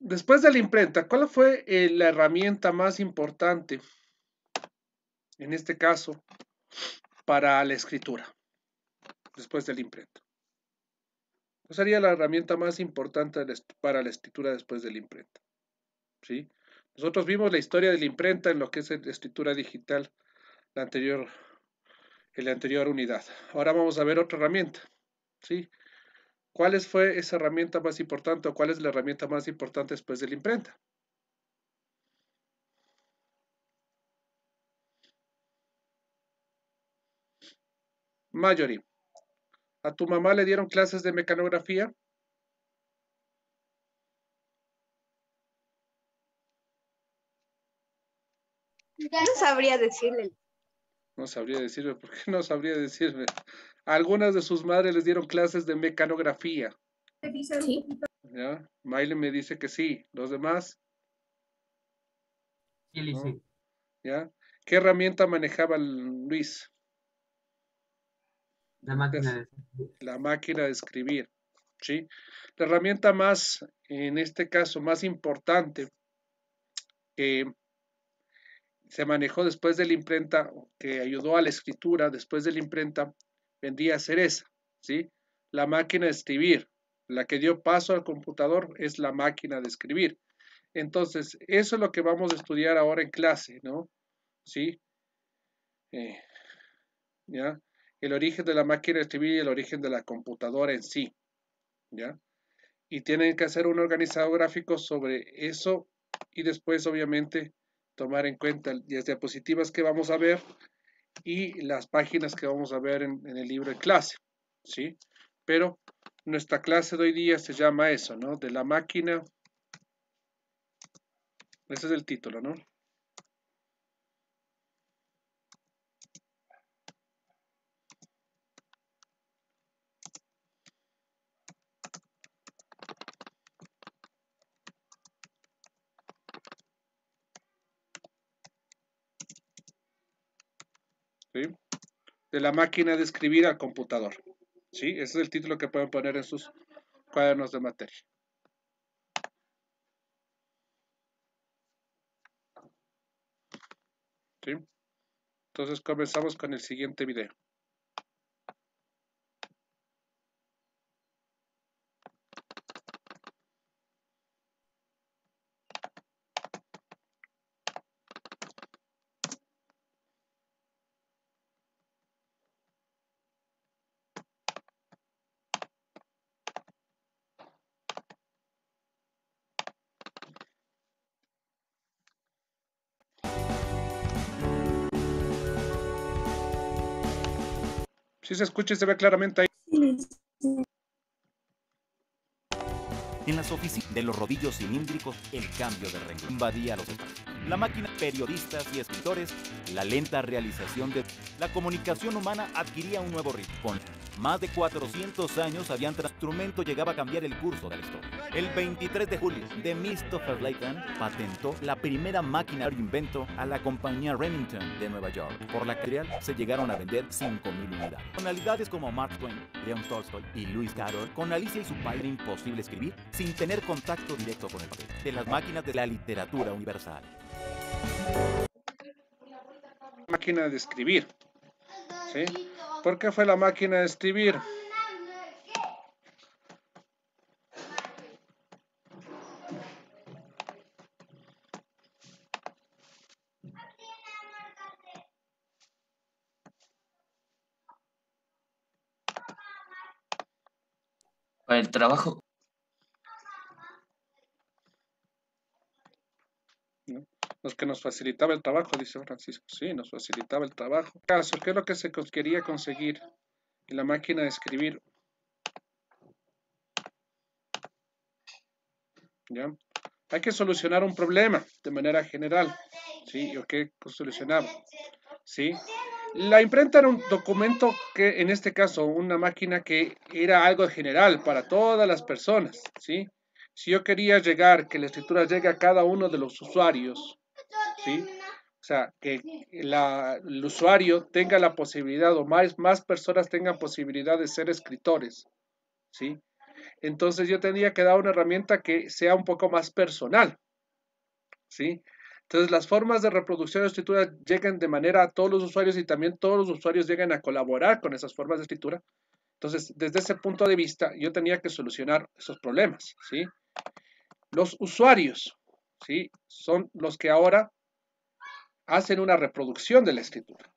Después de la imprenta, ¿cuál fue eh, la herramienta más importante, en este caso, para la escritura? Después de la imprenta. ¿Cuál sería la herramienta más importante para la escritura después de la imprenta? ¿Sí? Nosotros vimos la historia de la imprenta en lo que es la escritura digital, la anterior, en la anterior unidad. Ahora vamos a ver otra herramienta, ¿sí? ¿Cuál fue esa herramienta más importante o cuál es la herramienta más importante después de la imprenta? Mayori, ¿a tu mamá le dieron clases de mecanografía? no sabría decirle. No sabría decirle, ¿por qué no sabría decirle? Algunas de sus madres les dieron clases de mecanografía. Sí. ¿Ya? Maile me dice que sí. ¿Los demás? Sí, sí. ¿Ya? ¿Qué herramienta manejaba Luis? La máquina de escribir. La máquina de escribir. ¿sí? La herramienta más, en este caso, más importante que se manejó después de la imprenta, que ayudó a la escritura después de la imprenta, vendía a ser esa, ¿sí? La máquina de escribir, la que dio paso al computador es la máquina de escribir. Entonces, eso es lo que vamos a estudiar ahora en clase, ¿no? ¿Sí? Eh, ¿Ya? El origen de la máquina de escribir y el origen de la computadora en sí, ¿ya? Y tienen que hacer un organizado gráfico sobre eso y después, obviamente, tomar en cuenta las diapositivas que vamos a ver y las páginas que vamos a ver en, el libro de clase, ¿sí? Pero nuestra clase de hoy día se llama eso, ¿no? De la máquina. Ese es el título, ¿no? de la máquina de escribir al computador. ¿sí? Ese es el título que pueden poner en sus cuadernos de materia. Entonces comenzamos con el siguiente video. Si se escucha y se ve claramente ahí. En las oficinas de los rodillos cilíndricos, el cambio de renglón invadía los espacios. La máquina, periodistas y escritores, la lenta realización de la comunicación humana adquiría un nuevo ritmo. Más de 400 años habían instrumento llegaba a cambiar el curso de la historia. El 23 de julio, de Christopher Layton patentó la primera máquina de invento a la compañía Remington de Nueva York, por la que se llegaron a vender 5.000 unidades. Personalidades como Mark Twain, Leon Tolstoy y Louis Carroll, con Alicia y su padre imposible escribir sin tener contacto directo con el papel, de las máquinas de la literatura universal. Máquina de escribir. ¿Sí? ¿Por qué fue la máquina de escribir? el trabajo. Los que nos facilitaba el trabajo, dice Francisco. Sí, nos facilitaba el trabajo. Caso, ¿qué es lo que se quería conseguir? en la máquina de escribir. ¿Ya? Hay que solucionar un problema de manera general. ¿Sí? ¿O qué pues, solucionaba? ¿Sí? La imprenta era un documento que, en este caso, una máquina que era algo general para todas las personas, ¿sí? Si yo quería llegar, que la escritura llegue a cada uno de los usuarios, ¿sí? O sea, que el usuario tenga la posibilidad o más, más personas tengan posibilidad de ser escritores, ¿sí? Entonces yo tendría que dar una herramienta que sea un poco más personal, ¿sí? Entonces, las formas de reproducción de escritura llegan de manera a todos los usuarios y también todos los usuarios llegan a colaborar con esas formas de escritura. Entonces, desde ese punto de vista, yo tenía que solucionar esos problemas, ¿sí? Los usuarios, ¿sí? Son los que ahora hacen una reproducción de la escritura,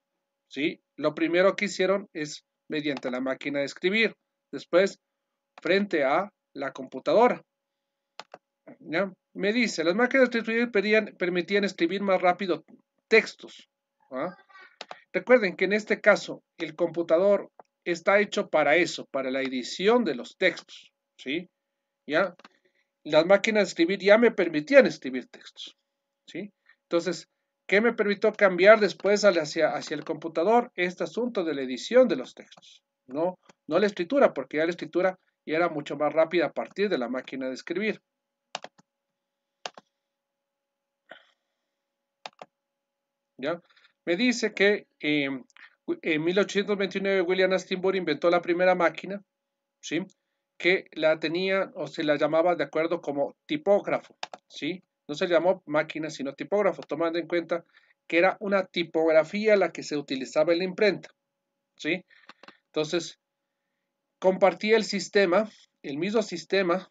¿sí? Lo primero que hicieron es mediante la máquina de escribir, después frente a la computadora, me dice, las máquinas de escribir permitían escribir más rápido textos. ¿ah? Recuerden que en este caso el computador está hecho para eso, para la edición de los textos. ¿sí? ¿Ya? Las máquinas de escribir ya me permitían escribir textos. ¿sí? Entonces, ¿qué me permitió cambiar después hacia, el computador? Este asunto de la edición de los textos. No, no la escritura, porque ya la escritura era mucho más rápida a partir de la máquina de escribir. Me dice que em, en 1829 William Astinbury inventó la primera máquina, ¿sí? Que la tenía o se la llamaba de acuerdo como tipógrafo, ¿sí? No se llamó máquina, sino tipógrafo, tomando en cuenta que era una tipografía la que se utilizaba en la imprenta, ¿sí? Entonces, compartía el sistema, el mismo sistema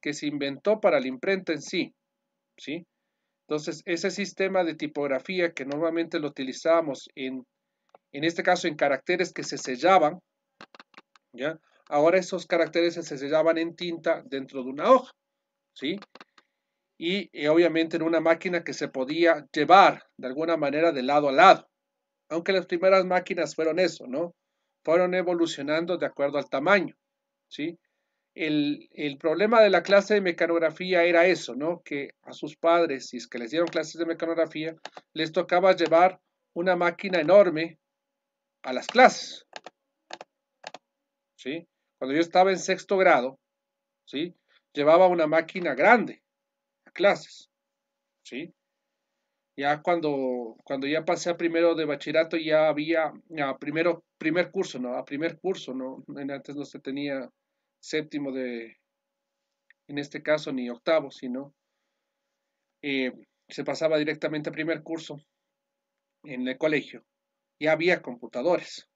que se inventó para la imprenta en sí, ¿sí? Entonces, ese sistema de tipografía que normalmente lo utilizábamos en, en este caso en caracteres que se sellaban, ¿ya? Ahora esos caracteres se sellaban en tinta dentro de una hoja, ¿sí? Y, eh, obviamente en una máquina que se podía llevar de alguna manera de lado a lado. Aunque las primeras máquinas fueron eso, ¿no? Fueron evolucionando de acuerdo al tamaño, ¿sí? el, problema de la clase de mecanografía era eso, ¿no? Que a sus padres, si es que les dieron clases de mecanografía, les tocaba llevar una máquina enorme a las clases. ¿Sí? Cuando yo estaba en sexto grado, ¿sí? Llevaba una máquina grande a clases. ¿Sí? Ya cuando, cuando ya pasé a primero de bachillerato ya había a primero, primer curso, ¿no? A primer curso, ¿no? Antes no se tenía séptimo de, en este caso, ni octavo, sino eh, se pasaba directamente a primer curso en el colegio. Ya había computadores,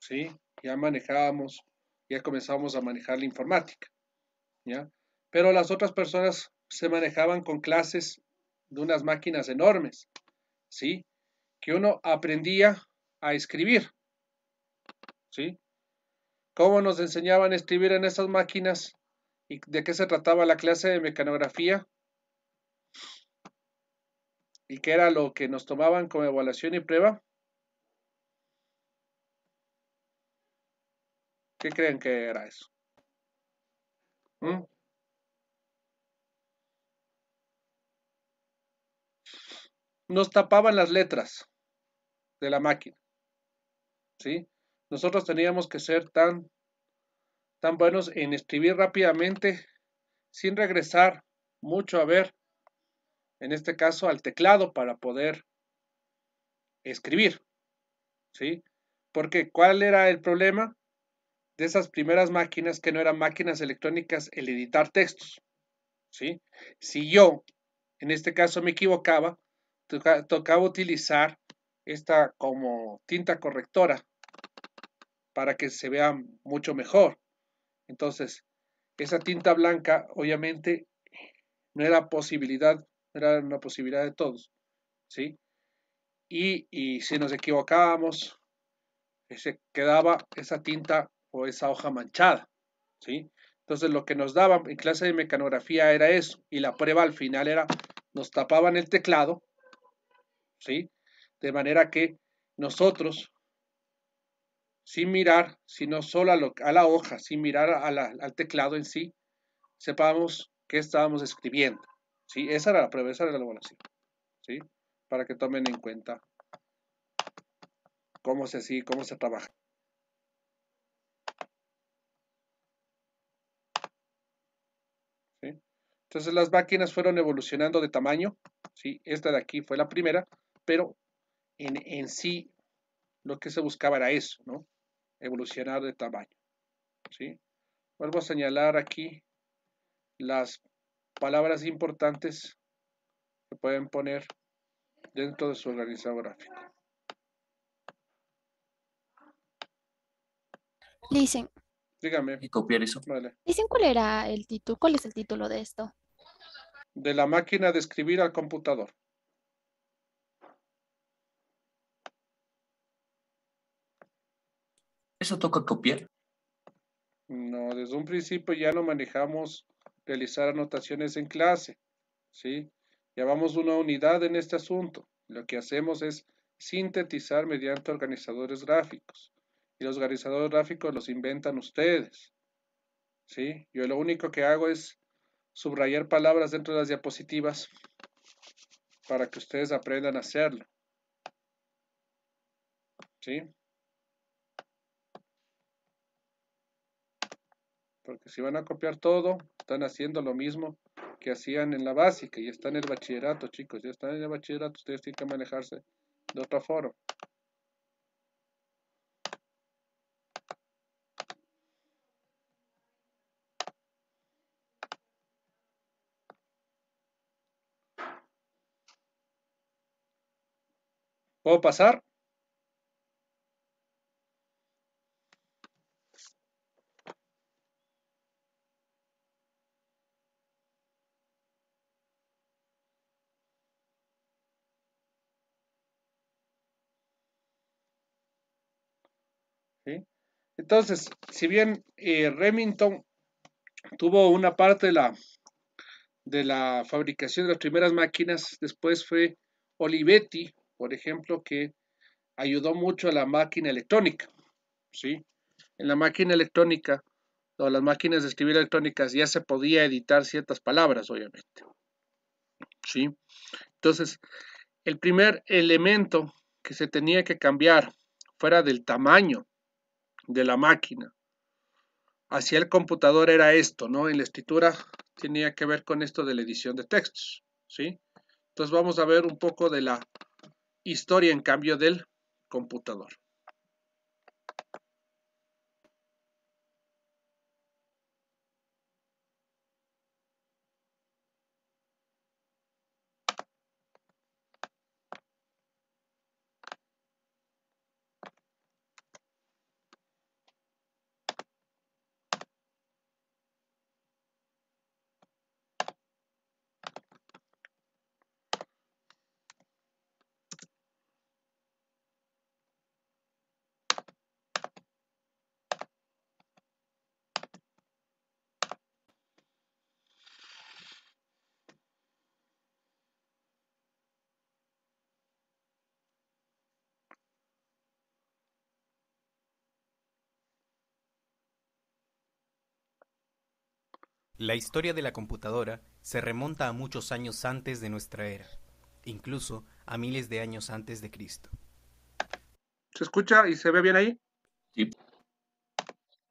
¿sí? Ya manejábamos, ya comenzábamos a manejar la informática, ¿ya? Pero las otras personas se manejaban con clases de unas máquinas enormes, ¿sí? Que uno aprendía a escribir, ¿sí? cómo nos enseñaban a escribir en esas máquinas y de qué se trataba la clase de mecanografía y qué era lo que nos tomaban como evaluación y prueba. ¿Qué creen que era eso? ¿Mm? Nos tapaban las letras de la máquina. ¿Sí? nosotros teníamos que ser tan, tan buenos en escribir rápidamente sin regresar mucho a ver, en este caso al teclado para poder escribir. ¿Sí? Porque ¿cuál era el problema de esas primeras máquinas que no eran máquinas electrónicas el editar textos? ¿Sí? Si yo, en este caso, me equivocaba, tocaba utilizar esta como tinta correctora para que se vea mucho mejor. Entonces, esa tinta blanca obviamente no era posibilidad, era una posibilidad de todos, ¿sí? Y, y si nos equivocábamos, se quedaba esa tinta o esa hoja manchada, ¿sí? Entonces lo que nos daban en clase de mecanografía era eso, y la prueba al final era, nos tapaban el teclado, ¿sí? De manera que nosotros sin mirar, sino solo a, la hoja, sin mirar al teclado en sí, sepamos qué estábamos escribiendo. ¿sí? Esa era la prueba, esa era la evaluación. ¿sí? Para que tomen en cuenta cómo se sigue, cómo se trabaja. Entonces las máquinas fueron evolucionando de tamaño. ¿sí? Esta de aquí fue la primera, pero en, en sí lo que se buscaba era eso, ¿no? evolucionar de tamaño. ¿sí? Vuelvo a señalar aquí las palabras importantes que pueden poner dentro de su organizador gráfico. Dicen. Dígame. Y copiar eso. Dicen cuál era el título, cuál es el título de esto. De la máquina de escribir al computador. ¿Eso toca copiar? No, desde un principio ya no manejamos realizar anotaciones en clase, ¿sí? Llevamos una unidad en este asunto. Lo que hacemos es sintetizar mediante organizadores gráficos. Y los organizadores gráficos los inventan ustedes, ¿sí? Yo lo único que hago es subrayar palabras dentro de las diapositivas para que ustedes aprendan a hacerlo. ¿Sí? Porque si van a copiar todo, están haciendo lo mismo que hacían en la básica y están en el bachillerato, chicos. Ya están en el bachillerato, ustedes tienen que manejarse de otro foro. ¿Puedo pasar? Entonces, si bien eh, Remington tuvo una parte de la, de la fabricación de las primeras máquinas, después fue Olivetti, por ejemplo, que ayudó mucho a la máquina electrónica. ¿sí? En la máquina electrónica o las máquinas de escribir electrónicas ya se podía editar ciertas palabras, obviamente. ¿sí? Entonces, el primer elemento que se tenía que cambiar fuera del tamaño de la máquina hacia el computador era esto, ¿no? En la escritura tenía que ver con esto de la edición de textos, ¿sí? Entonces vamos a ver un poco de la historia en cambio del computador. La historia de la computadora se remonta a muchos años antes de nuestra era, incluso a miles de años antes de Cristo. ¿Se escucha y se ve bien ahí?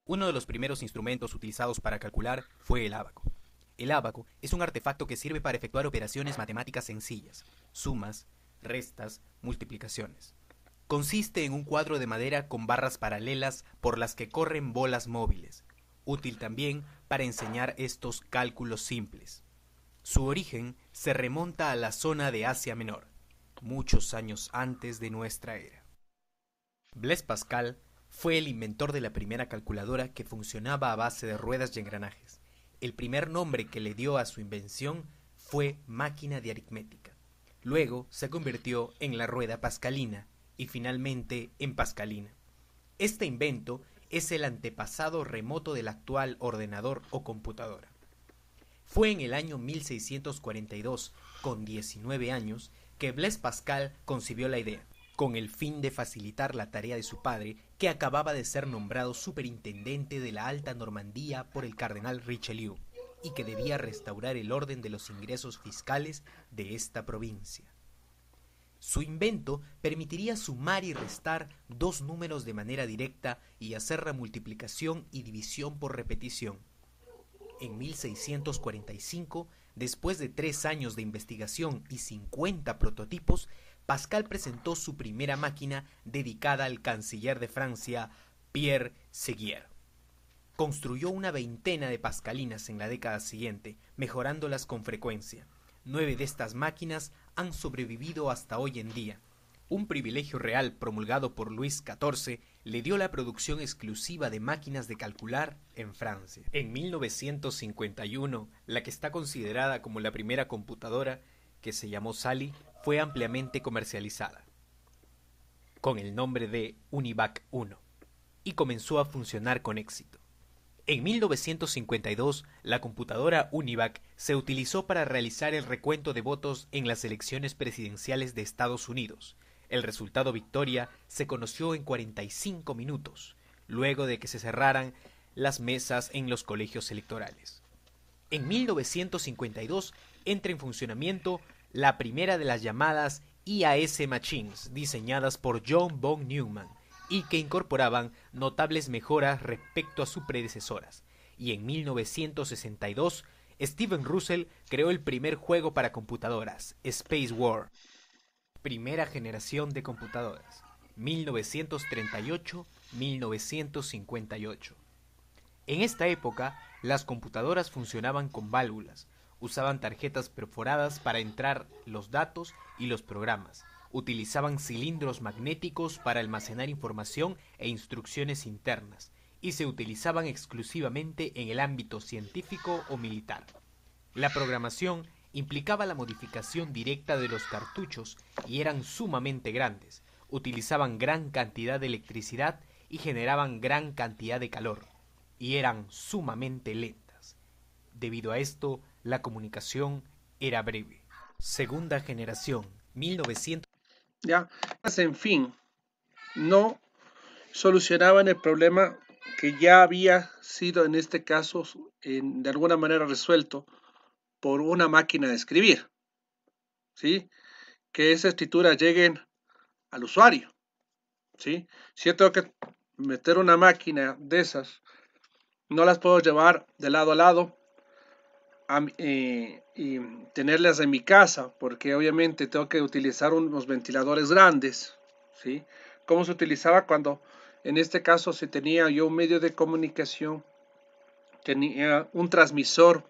Uno de los primeros instrumentos utilizados para calcular fue el ábaco. El ábaco es un artefacto que sirve para efectuar operaciones matemáticas sencillas, sumas, restas, multiplicaciones. Consiste en un cuadro de madera con barras paralelas por las que corren bolas móviles, útil también para enseñar estos cálculos simples. Su origen se remonta a la zona de Asia Menor, muchos años antes de nuestra era. Blaise Pascal fue el inventor de la primera calculadora que funcionaba a base de ruedas y engranajes. El primer nombre que le dio a su invención fue máquina de aritmética. Luego se convirtió en la rueda pascalina y finalmente en pascalina. Este invento es el antepasado remoto del actual ordenador o computadora. Fue en el año 1642, con 19 años, que Blaise Pascal concibió la idea, con el fin de facilitar la tarea de su padre, que acababa de ser nombrado superintendente de la Alta Normandía por el cardenal Richelieu, y que debía restaurar el orden de los ingresos fiscales de esta provincia. Su invento permitiría sumar y restar dos números de manera directa y hacer la multiplicación y división por repetición. En 1645, después de tres años de investigación y 50 prototipos, Pascal presentó su primera máquina dedicada al canciller de Francia, Pierre Seguier. Construyó una veintena de pascalinas en la década siguiente, mejorándolas con frecuencia. Nueve de estas máquinas han sobrevivido hasta hoy en día. Un privilegio real promulgado por Luis XIV le dio la producción exclusiva de máquinas de calcular en Francia. En 1951, la que está considerada como la primera computadora, que se llamó Sally, fue ampliamente comercializada con el nombre de Univac 1 y comenzó a funcionar con éxito. En 1952, la computadora UNIVAC se utilizó para realizar el recuento de votos en las elecciones presidenciales de Estados Unidos. El resultado victoria se conoció en 45 minutos, luego de que se cerraran las mesas en los colegios electorales. En 1952 entra en funcionamiento la primera de las llamadas IAS Machines, diseñadas por John von Neumann, y que incorporaban notables mejoras respecto a sus predecesoras. Y en 1962, Steven Russell creó el primer juego para computadoras, Space War. Primera generación de computadoras, 1938-1958. En esta época, las computadoras funcionaban con válvulas, usaban tarjetas perforadas para entrar los datos y los programas, utilizaban cilindros magnéticos para almacenar información e instrucciones internas y se utilizaban exclusivamente en el ámbito científico o militar. La programación implicaba la modificación directa de los cartuchos y eran sumamente grandes, utilizaban gran cantidad de electricidad y generaban gran cantidad de calor, y eran sumamente lentas. Debido a esto, la comunicación era breve. Segunda generación, 1900. ¿ya? Pues, en fin, no solucionaban el problema que ya había sido en este caso de alguna manera resuelto por una máquina de escribir. ¿sí? Que esas escritura lleguen al usuario. ¿sí? Si yo tengo que meter una máquina de esas, no las puedo llevar de lado a lado eh, y tenerlas en mi casa, porque obviamente tengo que utilizar unos ventiladores grandes, ¿sí? Como se utilizaba cuando, en este caso, se tenía yo un medio de comunicación, tenía un transmisor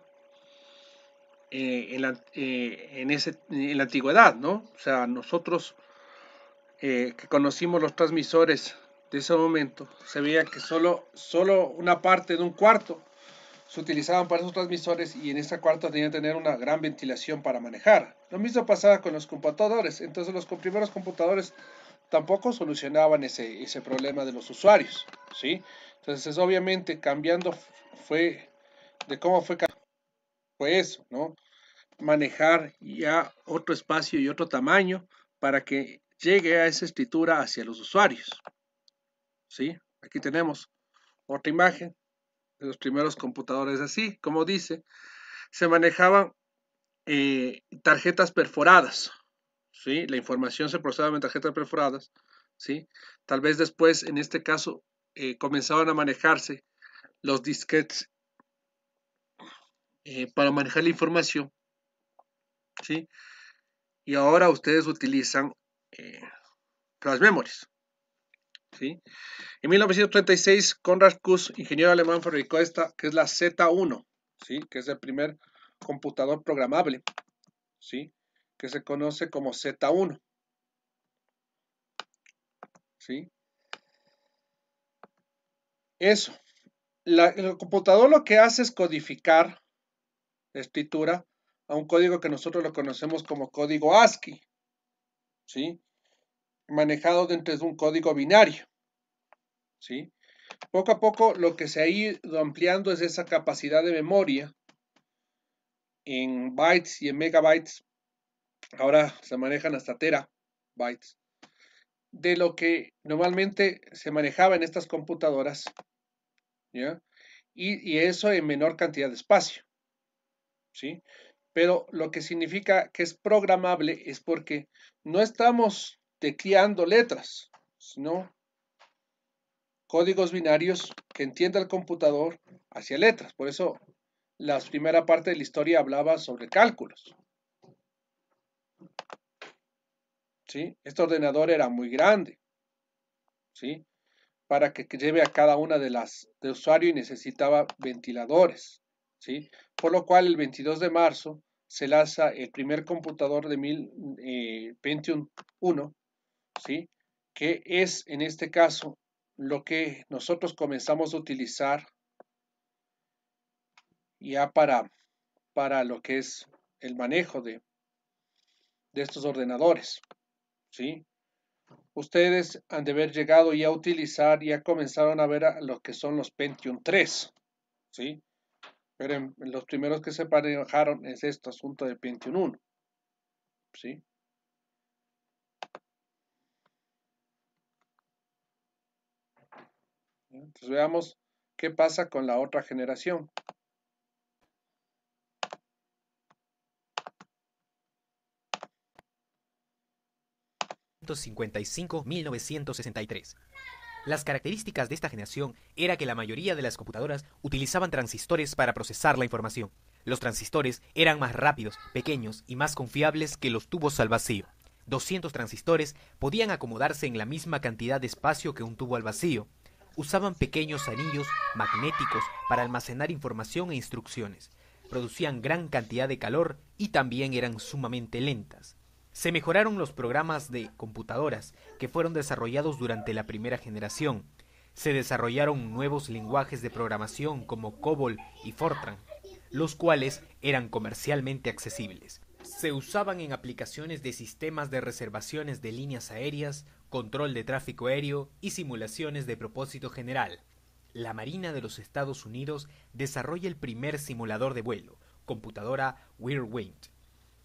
eh, en, la, eh, en, ese, en, la, antigüedad, ¿no? O sea, nosotros que conocimos los transmisores de ese momento, se veía que solo, solo una parte de un cuarto se utilizaban para esos transmisores y en esta cuarta tenía que tener una gran ventilación para manejar. Lo mismo pasaba con los computadores, entonces los primeros computadores tampoco solucionaban ese, problema de los usuarios, ¿sí? Entonces obviamente cambiando fue de cómo fue, fue eso, ¿no? Manejar ya otro espacio y otro tamaño para que llegue a esa escritura hacia los usuarios, ¿sí? Aquí tenemos otra imagen los primeros computadores así, como dice, se manejaban eh, tarjetas perforadas, ¿sí? La información se procesaba en tarjetas perforadas, ¿sí? Tal vez después, en este caso, eh, comenzaban a manejarse los disquetes eh, para manejar la información, ¿sí? Y ahora ustedes utilizan las memories, en 1936, Konrad Kuss, ingeniero alemán, fabricó esta, que es la Z1, ¿sí? que es el primer computador programable, ¿sí? que se conoce como Z1. Eso. el computador lo que hace es codificar la escritura a un código que nosotros lo conocemos como código ASCII. ¿sí? manejado dentro de un código binario. ¿sí? Poco a poco lo que se ha ido ampliando es esa capacidad de memoria en bytes y en megabytes. Ahora se manejan hasta terabytes. De lo que normalmente se manejaba en estas computadoras. ¿ya? Y, eso en menor cantidad de espacio. ¿sí? Pero lo que significa que es programable es porque no estamos tecleando letras, sino códigos binarios que entienda el computador hacia letras. Por eso la primera parte de la historia hablaba sobre cálculos. ¿Sí? Este ordenador era muy grande. ¿Sí? Para que lleve a cada una de las de usuario y necesitaba ventiladores. ¿Sí? Por lo cual el 22 de marzo se lanza el primer computador de mil, Pentium eh, ¿sí? Que es en este caso lo que nosotros comenzamos a utilizar ya para, para lo que es el manejo de, estos ordenadores, ¿sí? Ustedes han de haber llegado ya a utilizar, ya comenzaron a ver a lo que son los Pentium 3, ¿sí? Pero los primeros que se manejaron es este asunto de Pentium 1, ¿sí? Entonces veamos qué pasa con la otra generación. ...1955-1963. Las características de esta generación era que la mayoría de las computadoras utilizaban transistores para procesar la información. Los transistores eran más rápidos, pequeños y más confiables que los tubos al vacío. 200 transistores podían acomodarse en la misma cantidad de espacio que un tubo al vacío, usaban pequeños anillos magnéticos para almacenar información e instrucciones, producían gran cantidad de calor y también eran sumamente lentas. Se mejoraron los programas de computadoras que fueron desarrollados durante la primera generación. Se desarrollaron nuevos lenguajes de programación como COBOL y Fortran, los cuales eran comercialmente accesibles. Se usaban en aplicaciones de sistemas de reservaciones de líneas aéreas control de tráfico aéreo y simulaciones de propósito general. La Marina de los Estados Unidos desarrolla el primer simulador de vuelo, computadora Whirlwind.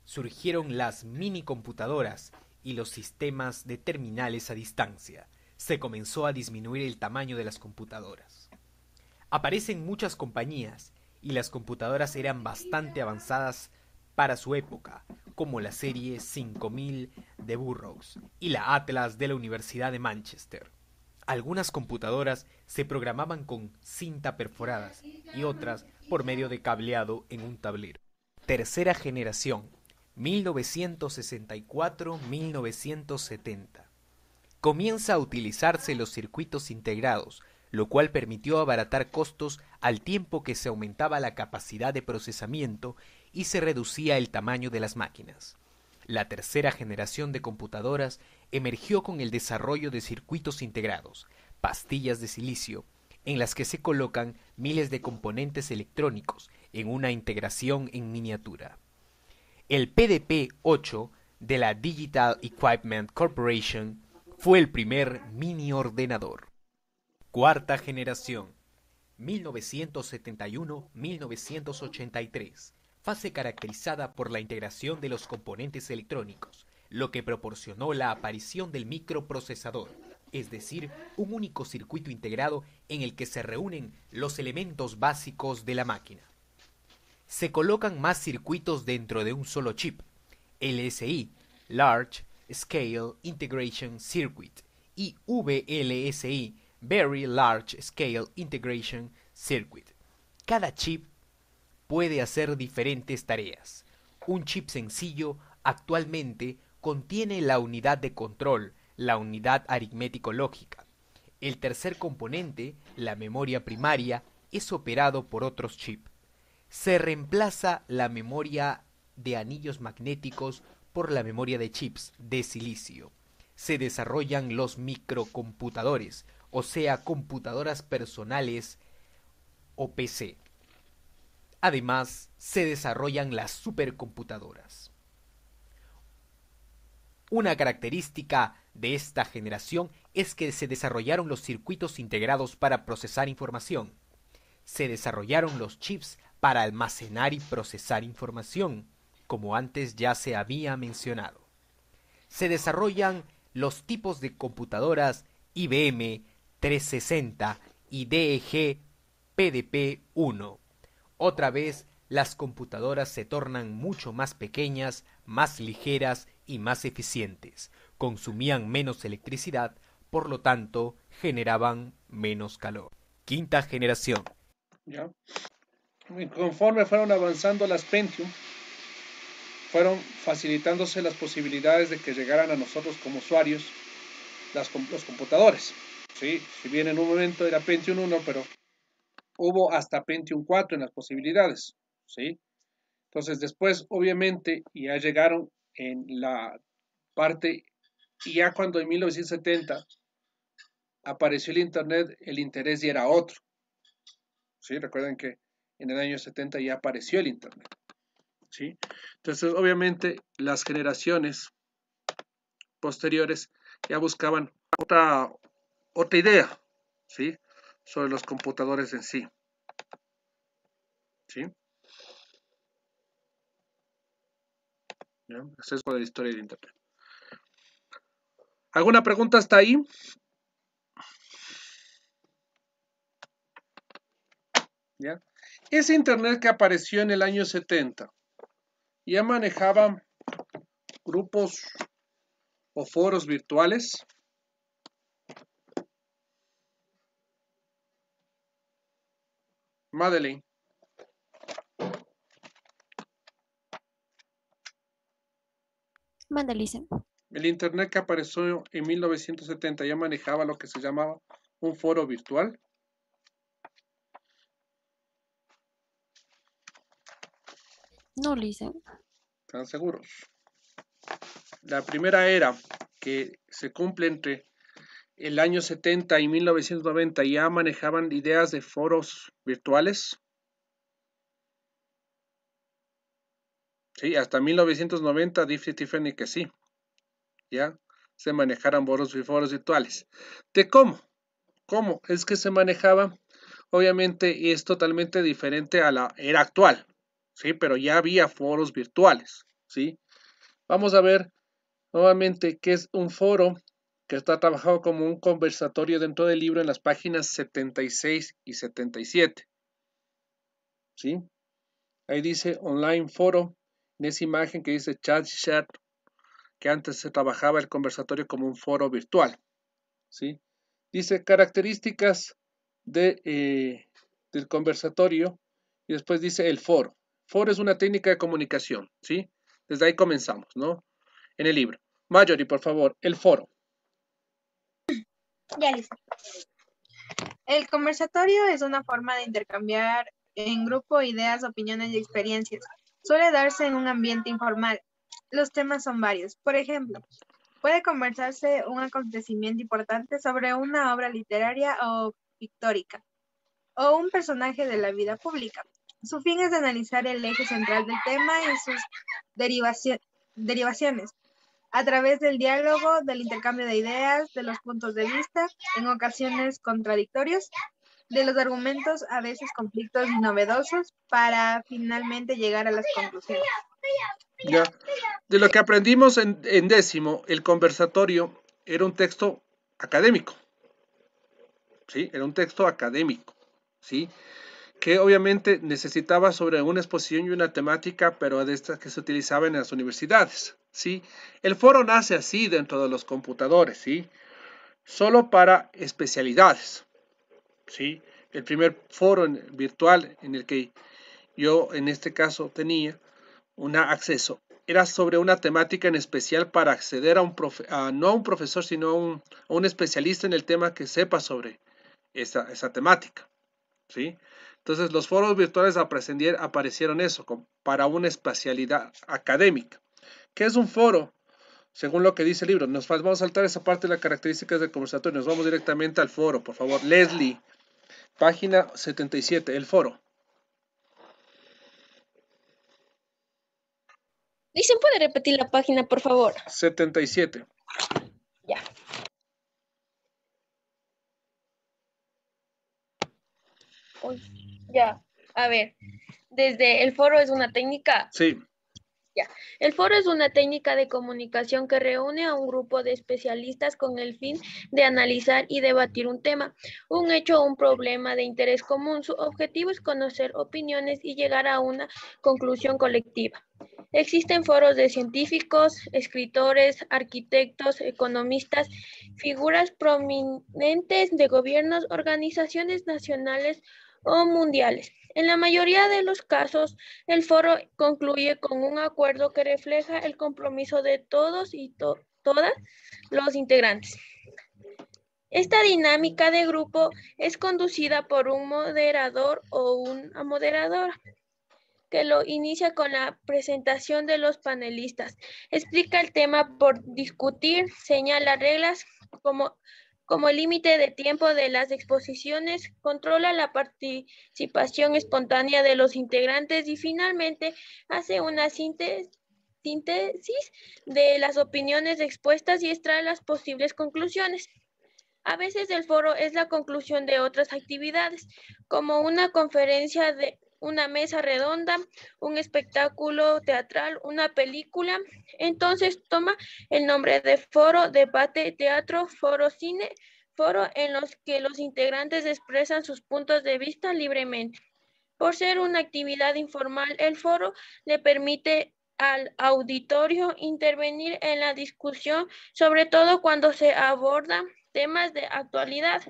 Surgieron las computadoras y los sistemas de terminales a distancia. Se comenzó a disminuir el tamaño de las computadoras. Aparecen muchas compañías y las computadoras eran bastante avanzadas para su época, como la serie 5000 de Burroughs y la Atlas de la Universidad de Manchester. Algunas computadoras se programaban con cinta perforadas y otras por medio de cableado en un tablero. Tercera generación, 1964-1970. Comienza a utilizarse los circuitos integrados, lo cual permitió abaratar costos al tiempo que se aumentaba la capacidad de procesamiento y se reducía el tamaño de las máquinas. La tercera generación de computadoras emergió con el desarrollo de circuitos integrados, pastillas de silicio, en las que se colocan miles de componentes electrónicos en una integración en miniatura. El PDP-8 de la Digital Equipment Corporation fue el primer mini ordenador. Cuarta generación, 1971-1983 fase caracterizada por la integración de los componentes electrónicos, lo que proporcionó la aparición del microprocesador, es decir, un único circuito integrado en el que se reúnen los elementos básicos de la máquina. Se colocan más circuitos dentro de un solo chip, LSI, Large Scale Integration Circuit, y VLSI, Very Large Scale Integration Circuit. Cada chip puede hacer diferentes tareas. Un chip sencillo actualmente contiene la unidad de control, la unidad aritmético-lógica. El tercer componente, la memoria primaria, es operado por otros chips. Se reemplaza la memoria de anillos magnéticos por la memoria de chips de silicio. Se desarrollan los microcomputadores, o sea, computadoras personales o PC. Además, se desarrollan las supercomputadoras. Una característica de esta generación es que se desarrollaron los circuitos integrados para procesar información. Se desarrollaron los chips para almacenar y procesar información, como antes ya se había mencionado. Se desarrollan los tipos de computadoras IBM 360 y DEG PDP-1 otra vez, las computadoras se tornan mucho más pequeñas, más ligeras y más eficientes. Consumían menos electricidad, por lo tanto, generaban menos calor. Quinta generación. Ya. conforme fueron avanzando las Pentium, fueron facilitándose las posibilidades de que llegaran a nosotros como usuarios las, los computadores. Sí, si bien en un momento era Pentium 1, pero hubo hasta Pentium 4 en las posibilidades, ¿sí? Entonces después, obviamente, ya llegaron en la parte, y ya cuando en 1970 apareció el Internet, el interés ya era otro. ¿Sí? Recuerden que en el año 70 ya apareció el Internet. ¿Sí? Entonces, obviamente, las generaciones posteriores ya buscaban otra, otra idea, ¿sí? sobre los computadores en sí. ¿Sí? ¿Ya? Acceso a la historia de Internet. ¿Alguna pregunta hasta ahí? ¿Ya? Ese Internet que apareció en el año 70 ya manejaba grupos o foros virtuales Madeleine. Mandalice. El Internet que apareció en 1970 ya manejaba lo que se llamaba un foro virtual. No, dicen. ¿Están seguros? La primera era que se cumple entre el año 70 y 1990 ya manejaban ideas de foros virtuales. Sí, hasta 1990 y Tiffany que sí. Ya se manejaran foros, foros virtuales. ¿De cómo? ¿Cómo? Es que se manejaba, obviamente, es totalmente diferente a la era actual. Sí, pero ya había foros virtuales. Sí. Vamos a ver nuevamente qué es un foro que está trabajado como un conversatorio dentro del libro en las páginas 76 y 77. ¿Sí? Ahí dice online foro, en esa imagen que dice chat chat, que antes se trabajaba el conversatorio como un foro virtual. ¿Sí? Dice características de, eh, del conversatorio y después dice el foro. Foro es una técnica de comunicación, ¿sí? Desde ahí comenzamos, ¿no? En el libro. Mayori, por favor, el foro. Ya listo. El conversatorio es una forma de intercambiar en grupo ideas, opiniones y experiencias. Suele darse en un ambiente informal. Los temas son varios. Por ejemplo, puede conversarse un acontecimiento importante sobre una obra literaria o pictórica o un personaje de la vida pública. Su fin es analizar el eje central del tema y sus derivaciones a través del diálogo, del intercambio de ideas, de los puntos de vista, en ocasiones contradictorios, de los argumentos, a veces conflictos novedosos, para finalmente llegar a las conclusiones. De lo que aprendimos en, en décimo, el conversatorio era un texto académico. Sí, era un texto académico. Sí que obviamente necesitaba sobre una exposición y una temática, pero de estas que se utilizaban en las universidades, ¿sí? El foro nace así dentro de los computadores, ¿sí? Solo para especialidades, ¿sí? El primer foro virtual en el que yo en este caso tenía un acceso era sobre una temática en especial para acceder a un profe no a un profesor, sino a un, especialista en el tema que sepa sobre esa, esa temática, ¿sí? Entonces, los foros virtuales aparecieron eso, para una especialidad académica. ¿Qué es un foro? Según lo que dice el libro, nos vamos a saltar esa parte de las características del conversatorio, nos vamos directamente al foro, por favor. Leslie, página 77, el foro. Dicen, ¿puede repetir la página, por favor? 77. Ya. Ya, a ver, desde el foro es una técnica. Sí. Ya. El foro es una técnica de comunicación que reúne a un grupo de especialistas con el fin de analizar y debatir un tema, un hecho o un problema de interés común. Su objetivo es conocer opiniones y llegar a una conclusión colectiva. Existen foros de científicos, escritores, arquitectos, economistas, figuras prominentes de gobiernos, organizaciones nacionales, o mundiales. En la mayoría de los casos, el foro concluye con un acuerdo que refleja el compromiso de todos y todas los integrantes. Esta dinámica de grupo es conducida por un moderador o una moderadora que lo inicia con la presentación de los panelistas. Explica el tema por discutir, señala reglas como como límite de tiempo de las exposiciones, controla la participación espontánea de los integrantes y finalmente hace una síntesis de las opiniones expuestas y extrae las posibles conclusiones. A veces el foro es la conclusión de otras actividades, como una conferencia de, una mesa redonda, un espectáculo teatral, una película. Entonces toma el nombre de foro, debate, teatro, foro, cine, foro en los que los integrantes expresan sus puntos de vista libremente. Por ser una actividad informal, el foro le permite al auditorio intervenir en la discusión, sobre todo cuando se abordan temas de actualidad.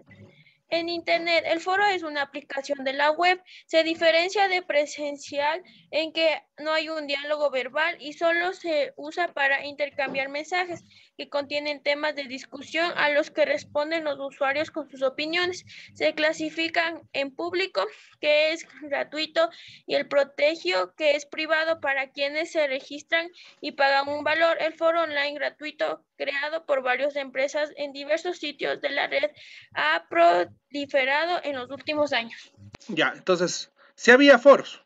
En Internet, el foro es una aplicación de la web. Se diferencia de presencial en que no hay un diálogo verbal y solo se usa para intercambiar mensajes que contienen temas de discusión a los que responden los usuarios con sus opiniones. Se clasifican en público, que es gratuito, y el protegio, que es privado para quienes se registran y pagan un valor. El foro online gratuito creado por varias empresas en diversos sitios de la red ha proliferado en los últimos años. Ya, entonces, si había foros,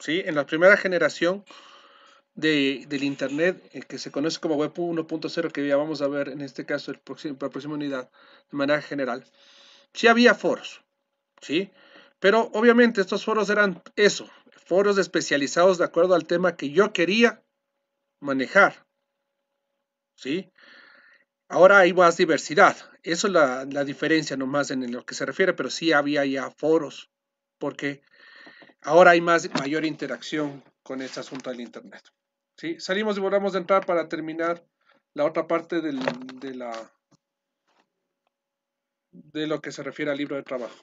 ¿sí? En la primera generación de, del Internet, eh, que se conoce como Web 1.0, que ya vamos a ver en este caso el la próxima unidad de manera general. Sí había foros, ¿sí? Pero obviamente estos foros eran eso, foros especializados de acuerdo al tema que yo quería manejar, ¿sí? Ahora hay más diversidad, eso es la, diferencia nomás en lo que se refiere, pero sí había ya foros, porque ahora hay más, mayor interacción con este asunto del Internet. ¿sí? Salimos y volvemos a entrar para terminar la otra parte de, la, de lo que se refiere al libro de trabajo.